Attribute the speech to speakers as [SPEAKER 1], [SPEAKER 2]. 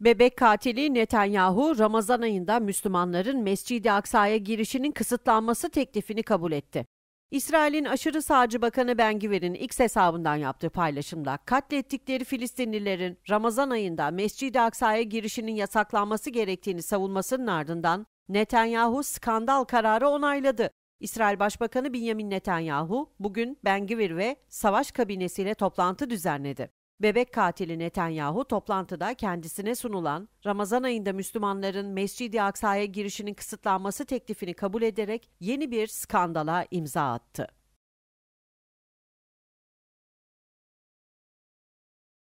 [SPEAKER 1] Bebek katili Netanyahu Ramazan ayında Müslümanların Mescid-i Aksa'ya girişinin kısıtlanması teklifini kabul etti. İsrail'in aşırı sağcı bakanı Ben Giver'in X hesabından yaptığı paylaşımda katlettikleri Filistinlilerin Ramazan ayında Mescid-i Aksa'ya girişinin yasaklanması gerektiğini savunmasının ardından Netanyahu skandal kararı onayladı. İsrail Başbakanı Benjamin Netanyahu bugün Ben Gvir ve savaş kabinesiyle toplantı düzenledi. Bebek katili Netanyahu toplantıda kendisine sunulan Ramazan ayında Müslümanların Mescid-i Aksa'ya girişinin kısıtlanması teklifini kabul ederek yeni bir skandala imza attı.